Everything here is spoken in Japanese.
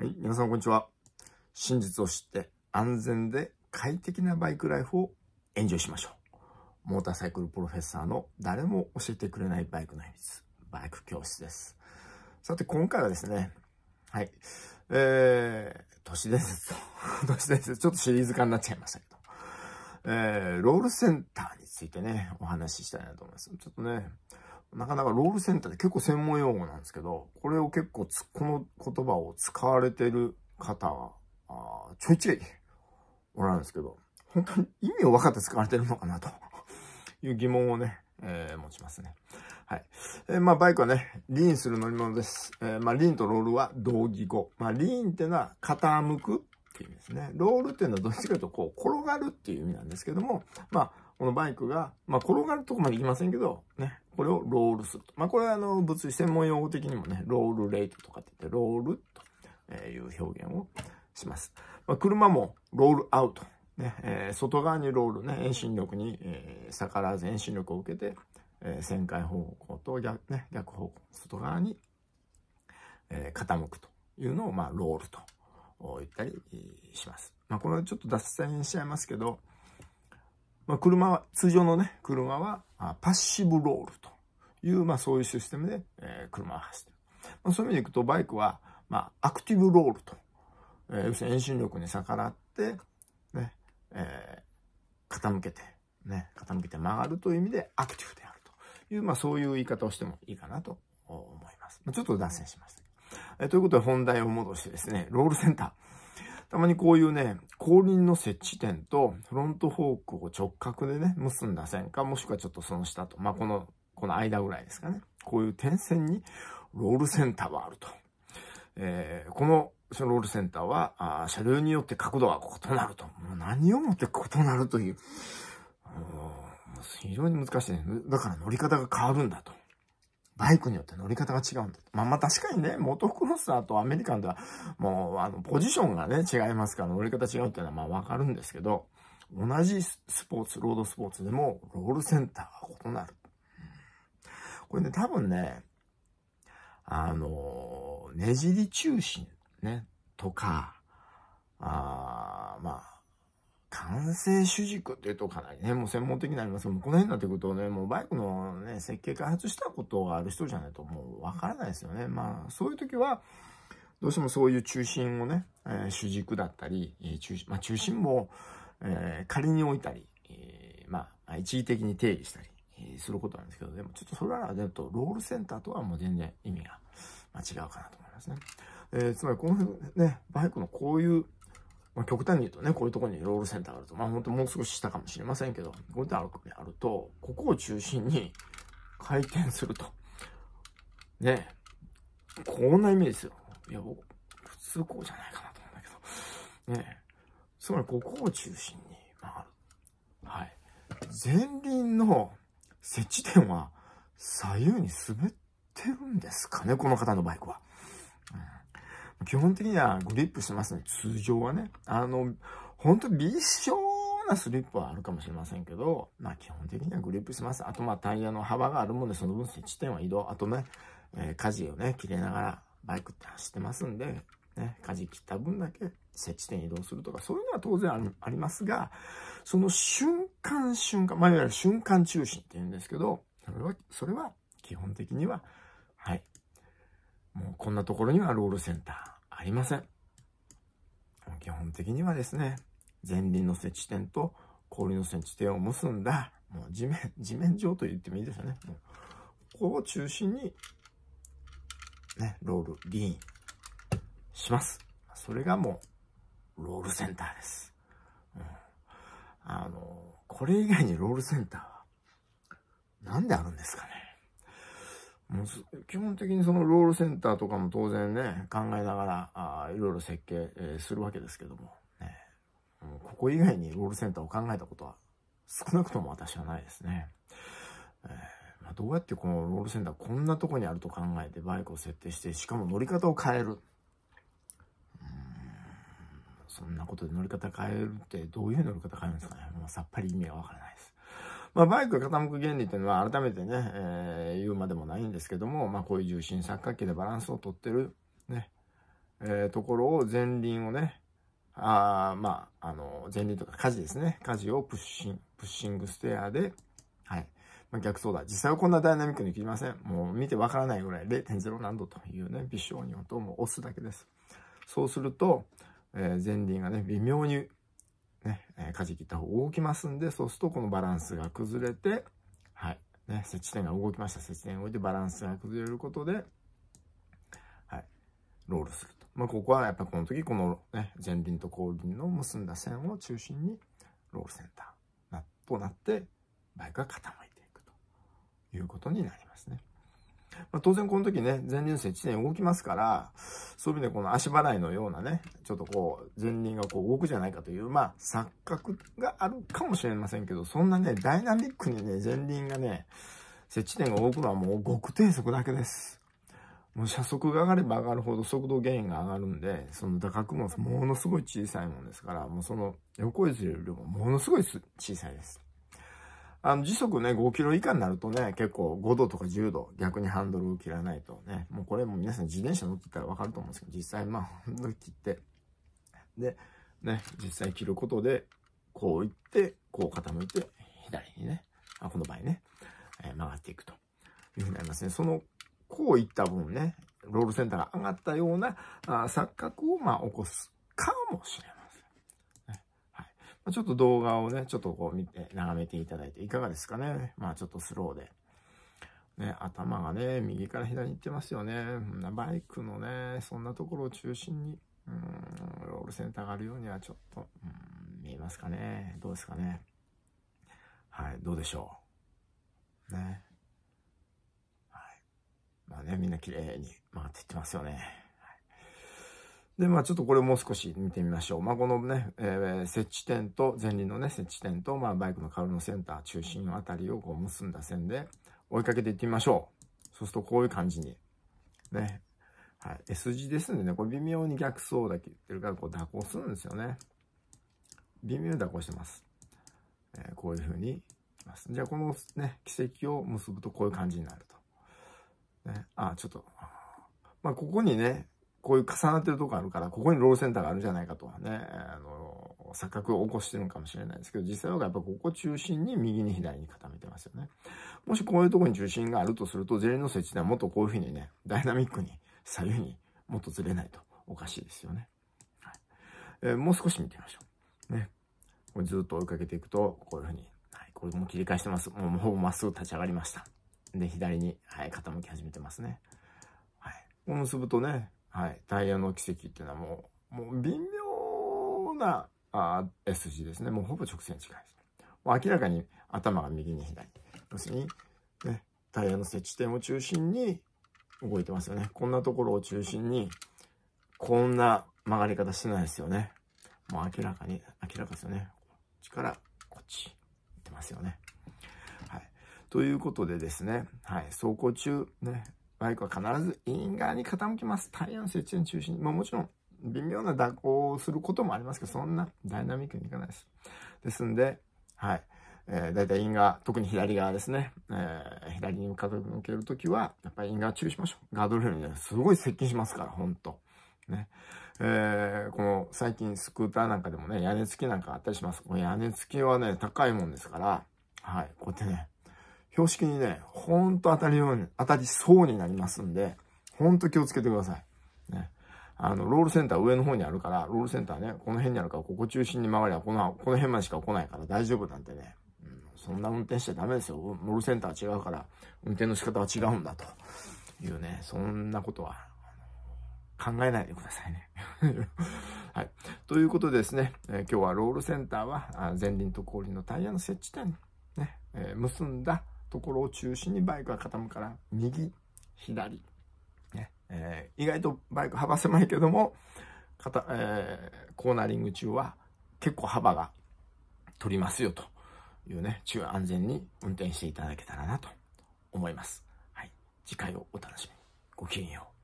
はい、皆さんこんにちは。真実を知って安全で快適なバイクライフをエンジョイしましょう。モーターサイクルプロフェッサーの誰も教えてくれないバイクの秘密、バイク教室です。さて今回はですね、はい、えー、都市伝説と、都市伝説、ちょっとシリーズ化になっちゃいましたけど、えー、ロールセンターについてね、お話ししたいなと思います。ちょっとね、なかなかロールセンターって結構専門用語なんですけど、これを結構この言葉を使われてる方は、あちょいちょいおられるんですけど、本当に意味を分かって使われてるのかなという疑問をね、えー、持ちますね。はい。えー、まあ、バイクはね、リーンする乗り物です。えー、まあ、リーンとロールは同義語。まあ、リーンってのは傾くっていう意味ですね。ロールっていうのはどっちかというと、こう、転がるっていう意味なんですけども、まあ、このバイクが、まあ、転がるとこまで行きませんけど、ね、これをールすると。まあ、これはあの、物理専門用語的にもね、ロールレイトとかって言って、ロールという表現をします。まあ、車もロールアウト。ね、えー、外側にロールね、遠心力に、えー、逆らわず遠心力を受けて、えー、旋回方向と逆,、ね、逆方向、外側に、えー、傾くというのを、まあ、ロールと言ったりします。まあ、これはちょっと脱線しちゃいますけど、まあ、車は、通常のね、車は、パッシブロールという、まあそういうシステムで、えー、車を走ってる。まあ、そういう意味でいくと、バイクは、まあアクティブロールと、えー、要するに遠心力に逆らって、ね、えー、傾けて、ね、傾けて曲がるという意味でアクティブであるという、まあそういう言い方をしてもいいかなと思います。まあ、ちょっと脱線しましたえー、ということで本題を戻してですね、ロールセンター。たまにこういうね、後輪の設置点とフロントフォークを直角でね、結んだ線か、もしくはちょっとその下と、まあ、このこの間ぐらいですかね。こういう点線にロールセンターはあると。えー、このそのロールセンターは、あ車両によって角度が異なると。もう何をもって異なるという。あの非常に難しい、ね。だから乗り方が変わるんだと。バイクによって乗り方が違うんだと。まあまあ確かにね、モトクロスターとアメリカンでは、もうあの、ポジションがね、違いますから乗り方違うっていうのはまあわかるんですけど、同じスポーツ、ロードスポーツでもロールセンターが異なる。これね、多分ね、あの、ねじり中心ね、とか、あまあ、完成主軸っていうとかなりね、もう専門的になりますけど、この辺になってくるとね、もうバイクのね、設計開発したことがある人じゃないともうわからないですよね。まあ、そういう時は、どうしてもそういう中心をね、えー、主軸だったり、中心、まあ中心も、えー、仮に置いたり、えー、まあ一時的に定義したり、することなんですけど、でもちょっとそれらは出ると、ロールセンターとはもう全然意味が、違うかなと思いますね。えー、つまりこのね、バイクのこういう、まあ、極端に言うとね、こういうとこにロールセンターがあると、まあ本当もう少し下かもしれませんけど、こうやって歩くにあると、ここを中心に回転すると。ねこんなイメージですよ。いや、僕、普通こうじゃないかなと思うんだけど。ねつまりここを中心に曲がる。はい。前輪の接地点は左右に滑ってるんですかね、この方のバイクは。うん、基本的にはグリップしますね、通常はね。あの、ほんと微小なスリップはあるかもしれませんけど、まあ基本的にはグリップします。あとまあタイヤの幅があるもんで、その分接地点は移動。あとね、えー、舵をね、切れながらバイクって走ってますんで、ね、舵切った分だけ設置点移動するとか、そういうのは当然ありますが、その瞬間瞬間、まあ、いわゆる瞬間中心って言うんですけど、それは、それは基本的には、はい。もうこんなところにはロールセンターありません。基本的にはですね、前輪の設置点と氷の設置点を結んだ、もう地面、地面上と言ってもいいですよね。ここを中心に、ね、ロール、リーン、します。それがもう、ロールセンターです。うん、あの、これ以外にロールセンターは、なんであるんですかね。もう基本的にそのロールセンターとかも当然ね、考えながら、あいろいろ設計、えー、するわけですけども、ね、もここ以外にロールセンターを考えたことは少なくとも私はないですね。えー、まどうやってこのロールセンターこんなとこにあると考えてバイクを設定して、しかも乗り方を変える。そんなことで乗り方変えるってどういう乗り方変えるんですかね。もうさっぱり意味がわからないです。まあ、バイクが傾く原理っていうのは改めてね、えー、言うまでもないんですけども、まあ、こういう重心三角形でバランスをとってる、ね、えー、ところを前輪をね、あまあ、あの、前輪とか舵ですね。舵をプッシン、プッシングステアで、はい。まあ、逆走だ。実際はこんなダイナミックに切りません。もう見てわからないぐらい0.0何度というね、微小に音を押すだけです。そうすると、えー、前輪がね、微妙に、ね、えー、舵切った方動きますんで、そうするとこのバランスが崩れて、はい。ね、接地点が動きました。接地点を置いてバランスが崩れることで、はい。ロールすると。まあ、ここはやっぱこの時、このね、前輪と後輪の結んだ線を中心に、ロールセンターなとなって、バイクが傾いていくということになりますね。まあ、当然この時ね、前輪線1年動きますから、そういう意味でこの足払いのようなね、ちょっとこう、前輪がこう動くじゃないかという、まあ、錯覚があるかもしれませんけど、そんなね、ダイナミックにね、前輪がね、接地点が動くのはもう極低速だけです。もう車速が上がれば上がるほど速度減が上がるんで、その打角もものすごい小さいもんですから、もうその横譲りよりもものすごい小さいです。あの、時速ね、5キロ以下になるとね、結構5度とか10度、逆にハンドルを切らないとね、もうこれも皆さん自転車乗ってたらわかると思うんですけど、実際まあ、ハンドル切って、で、ね、実際切ることで、こういって、こう傾いて、左にね、あこの場合ね、えー、曲がっていくというふうになりますね。その、こういった分ね、ロールセンターが上がったようなあ錯覚をまあ起こすかもしれない。ちょっと動画をね、ちょっとこう見て、眺めていただいていかがですかね。まあちょっとスローで。ね、頭がね、右から左に行ってますよね。バイクのね、そんなところを中心に、うん、ロールセンターがあるようにはちょっと、うん、見えますかね。どうですかね。はい、どうでしょう。ね。はい。まあね、みんな綺麗に曲がっていってますよね。で、まあちょっとこれもう少し見てみましょう。まあこのね、えー、設置点と、前輪のね、設置点と、まあバイクのカウルのセンター中心あたりをこう結んだ線で追いかけていってみましょう。そうするとこういう感じに。ね。はい。S 字ですんでね、これ微妙に逆走だけ言ってるから、こう蛇行するんですよね。微妙に蛇行してます。えー、こういう風にます。じゃあこのね、軌跡を結ぶとこういう感じになると。ね。あ、ちょっと。まあここにね、こういう重なってるとこあるから、ここにロールセンターがあるんじゃないかとはね、あの、錯覚を起こしてるのかもしれないですけど、実際はやっぱここ中心に右に左に固めてますよね。もしこういうとこに中心があるとすると、ェリの設置ではもっとこういうふうにね、ダイナミックに左右にもっとずれないとおかしいですよね。はいえー、もう少し見てみましょう。ね。もうずっと追いかけていくと、こういうふうに、はい、これも切り返してます。もうほぼまっすぐ立ち上がりました。で、左に、はい、傾き始めてますね。はい。こう結ぶとね、はい、タイヤの奇跡っていうのはもう、もう微妙なあ S 字ですね。もうほぼ直線近いです。もう明らかに頭が右に左。要するに、ね、タイヤの接地点を中心に動いてますよね。こんなところを中心に、こんな曲がり方してないですよね。もう明らかに、明らかですよね。こっちからこっち行ってますよね。はい。ということでですね、はい、走行中、ね、バイクは必ずイン側に傾きます。タイヤの設置中心に。まあもちろん、微妙な蛇行をすることもありますけど、そんなダイナミックにいかないです。ですんで、はい。えー、だいたいイン側、特に左側ですね。えー、左に傾向けるときは、やっぱりイン側注意しましょう。ガードレールに、ね、すごい接近しますから、ほんと。ね。えー、この最近スクーターなんかでもね、屋根付きなんかあったりします。この屋根付きはね、高いもんですから、はい。こうやってね、標識にね、ほんと当たるように、当たりそうになりますんで、ほんと気をつけてください。ね。あの、ロールセンター上の方にあるから、ロールセンターね、この辺にあるから、ここ中心に回りゃ、この、この辺までしか来ないから大丈夫なんてね。うん、そんな運転しちゃダメですよ。ロールセンターは違うから、運転の仕方は違うんだと。いうね、そんなことは、考えないでくださいね。はい。ということでですね、えー、今日はロールセンターは、前輪と後輪のタイヤの設置点、ね、えー、結んだ、ところを中心にバイクが傾むから、右、左。ねえー、意外とバイク幅狭いけども、えー、コーナリング中は結構幅が取りますよというね、注意安全に運転していただけたらなと思います。はい。次回をお楽しみに。ごきげんよう。